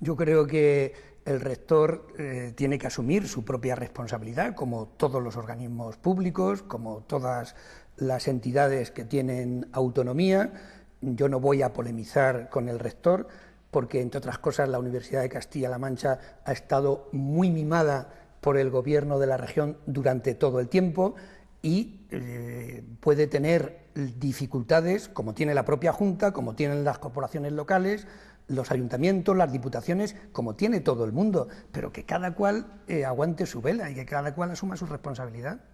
Yo creo que el rector eh, tiene que asumir su propia responsabilidad, como todos los organismos públicos, como todas las entidades que tienen autonomía. Yo no voy a polemizar con el rector, porque, entre otras cosas, la Universidad de Castilla-La Mancha ha estado muy mimada por el gobierno de la región durante todo el tiempo y eh, puede tener dificultades, como tiene la propia Junta, como tienen las corporaciones locales, los ayuntamientos, las diputaciones, como tiene todo el mundo, pero que cada cual eh, aguante su vela y que cada cual asuma su responsabilidad.